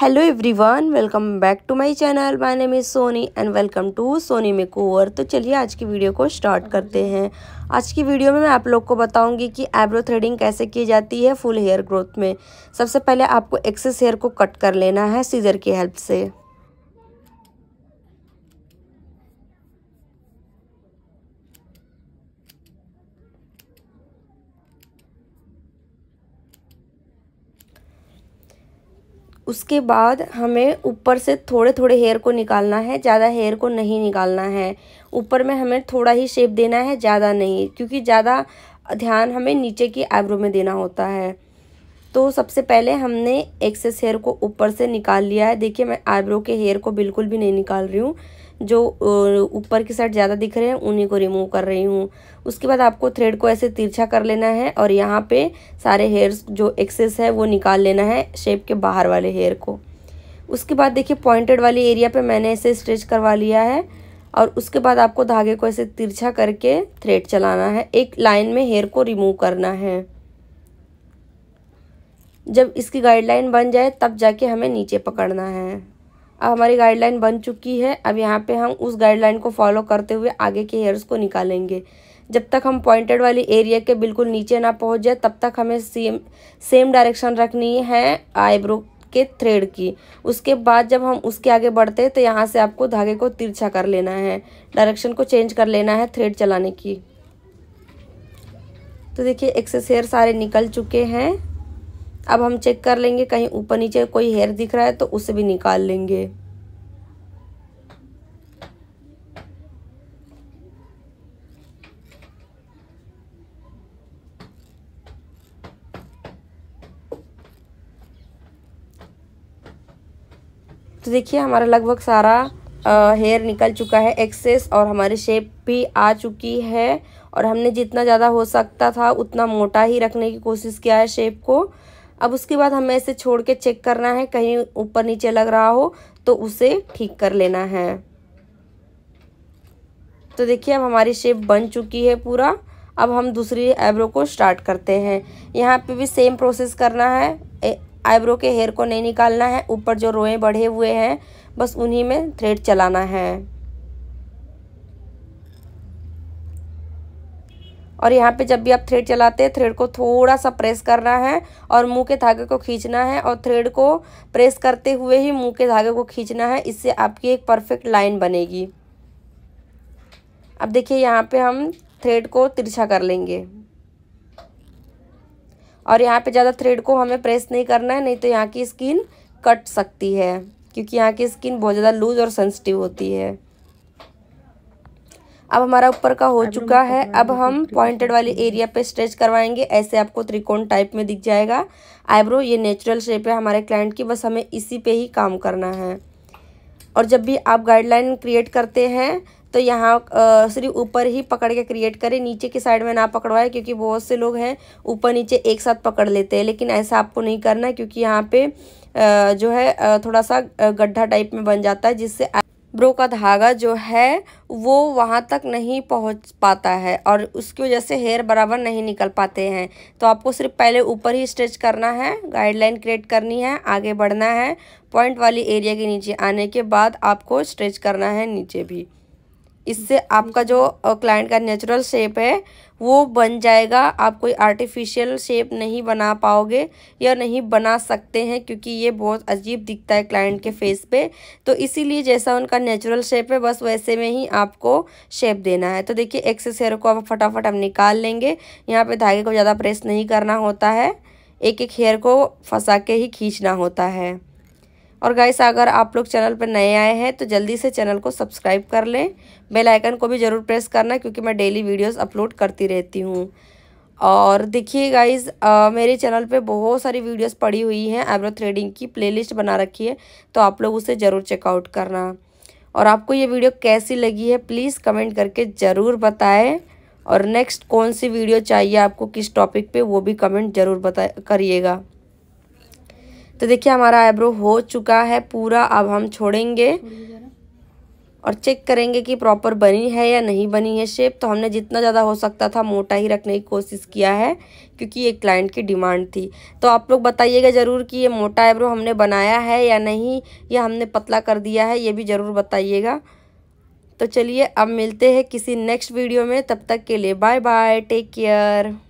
hello everyone welcome back to my channel my name is Soni and welcome to Soni cover तो चलिए आज की video को स्टार्ट करते हैं आज की वीडियो में मैं आप लोग को बताऊंगी कि आईब्रो थ्रेडिंग कैसे की जाती है फुल हेयर ग्रोथ में सबसे पहले आपको एक्सेस हेयर को कट कर लेना है सीजर की हेल्प से उसके बाद हमें ऊपर से थोड़े थोड़े हेयर को निकालना है ज़्यादा हेयर को नहीं निकालना है ऊपर में हमें थोड़ा ही शेप देना है ज़्यादा नहीं क्योंकि ज़्यादा ध्यान हमें नीचे की आईब्रो में देना होता है तो सबसे पहले हमने एक्सेस हेयर को ऊपर से निकाल लिया है देखिए मैं आईब्रो के हेयर को बिल्कुल भी नहीं निकाल रही हूँ जो ऊपर की साइड ज़्यादा दिख रहे हैं उन्हीं को रिमूव कर रही हूँ उसके बाद आपको थ्रेड को ऐसे तिरछा कर लेना है और यहाँ पे सारे हेयर्स जो एक्सेस है वो निकाल लेना है शेप के बाहर वाले हेयर को उसके बाद देखिए पॉइंटेड वाले एरिया पे मैंने ऐसे स्ट्रेच करवा लिया है और उसके बाद आपको धागे को ऐसे तिरछा करके थ्रेड चलाना है एक लाइन में हेयर को रिमूव करना है जब इसकी गाइडलाइन बन जाए तब जाके हमें नीचे पकड़ना है अब हमारी गाइडलाइन बन चुकी है अब यहाँ पे हम उस गाइडलाइन को फॉलो करते हुए आगे के हेयर्स को निकालेंगे जब तक हम पॉइंटेड वाली एरिया के बिल्कुल नीचे ना पहुँच जाए तब तक हमें सेम सेम डायरेक्शन रखनी है आईब्रो के थ्रेड की उसके बाद जब हम उसके आगे बढ़ते हैं तो यहाँ से आपको धागे को तिरछा कर लेना है डायरेक्शन को चेंज कर लेना है थ्रेड चलाने की तो देखिए एक्सेस हेयर सारे निकल चुके हैं अब हम चेक कर लेंगे कहीं ऊपर नीचे कोई हेयर दिख रहा है तो उसे भी निकाल लेंगे तो देखिए हमारा लगभग सारा हेयर निकल चुका है एक्सेस और हमारी शेप भी आ चुकी है और हमने जितना ज़्यादा हो सकता था उतना मोटा ही रखने की कोशिश किया है शेप को अब उसके बाद हमें इसे छोड़ के चेक करना है कहीं ऊपर नीचे लग रहा हो तो उसे ठीक कर लेना है तो देखिए अब हमारी शेप बन चुकी है पूरा अब हम दूसरी आईब्रो को स्टार्ट करते हैं यहाँ पे भी सेम प्रोसेस करना है आईब्रो के हेयर को नहीं निकालना है ऊपर जो रोए बढ़े हुए हैं बस उन्हीं में थ्रेड चलाना है और यहाँ पे जब भी आप थ्रेड चलाते हैं थ्रेड को थोड़ा सा प्रेस करना है और मुंह के धागे को खींचना है और थ्रेड को प्रेस करते हुए ही मुंह के धागे को खींचना है इससे आपकी एक परफेक्ट लाइन बनेगी अब देखिए यहाँ पे हम थ्रेड को तिरछा कर लेंगे और यहाँ पे ज़्यादा थ्रेड को हमें प्रेस नहीं करना है नहीं तो यहाँ की स्किन कट सकती है क्योंकि यहाँ की स्किन बहुत ज़्यादा लूज़ और सेंसिटिव होती है अब हमारा ऊपर का हो चुका है अब हम पॉइंटेड वाले एरिया पे स्ट्रेच करवाएंगे ऐसे आपको त्रिकोण टाइप में दिख जाएगा आईब्रो ये नेचुरल शेप है हमारे क्लाइंट की बस हमें इसी पे ही काम करना है और जब भी आप गाइडलाइन क्रिएट करते हैं तो यहाँ सिर्फ ऊपर ही पकड़ के क्रिएट करें नीचे की साइड में ना पकड़वाए क्योंकि बहुत से लोग हैं ऊपर नीचे एक साथ पकड़ लेते हैं लेकिन ऐसा आपको नहीं करना है क्योंकि यहाँ पे जो है थोड़ा सा गड्ढा टाइप में बन जाता है जिससे ब्रो का धागा जो है वो वहाँ तक नहीं पहुँच पाता है और उसकी वजह से हेयर बराबर नहीं निकल पाते हैं तो आपको सिर्फ पहले ऊपर ही स्ट्रेच करना है गाइडलाइन क्रिएट करनी है आगे बढ़ना है पॉइंट वाली एरिया के नीचे आने के बाद आपको स्ट्रेच करना है नीचे भी इससे आपका जो क्लाइंट का नेचुरल शेप है वो बन जाएगा आप कोई आर्टिफिशियल शेप नहीं बना पाओगे या नहीं बना सकते हैं क्योंकि ये बहुत अजीब दिखता है क्लाइंट के फेस पे तो इसीलिए जैसा उनका नेचुरल शेप है बस वैसे में ही आपको शेप देना है तो देखिए एक्सेस हेयर को आप फटाफट हम निकाल लेंगे यहाँ पे धागे को ज़्यादा प्रेस नहीं करना होता है एक एक हेयर को फंसा के ही खींचना होता है और गाइस अगर आप लोग चैनल पर नए आए हैं तो जल्दी से चैनल को सब्सक्राइब कर लें बेल आइकन को भी ज़रूर प्रेस करना क्योंकि मैं डेली वीडियोस अपलोड करती रहती हूँ और देखिए गाइज मेरे चैनल पे बहुत सारी वीडियोस पड़ी हुई हैं आईब्रो थ्रेडिंग की प्लेलिस्ट बना रखी है तो आप लोग उसे ज़रूर चेकआउट करना और आपको ये वीडियो कैसी लगी है प्लीज़ कमेंट करके ज़रूर बताएँ और नेक्स्ट कौन सी वीडियो चाहिए आपको किस टॉपिक पर वो भी कमेंट ज़रूर बता करिएगा तो देखिए हमारा आईब्रो हो चुका है पूरा अब हम छोड़ेंगे और चेक करेंगे कि प्रॉपर बनी है या नहीं बनी है शेप तो हमने जितना ज़्यादा हो सकता था मोटा ही रखने की कोशिश किया है क्योंकि ये क्लाइंट की डिमांड थी तो आप लोग बताइएगा ज़रूर कि ये मोटा आईब्रो हमने बनाया है या नहीं या हमने पतला कर दिया है ये भी ज़रूर बताइएगा तो चलिए अब मिलते हैं किसी नेक्स्ट वीडियो में तब तक के लिए बाय बाय टेक केयर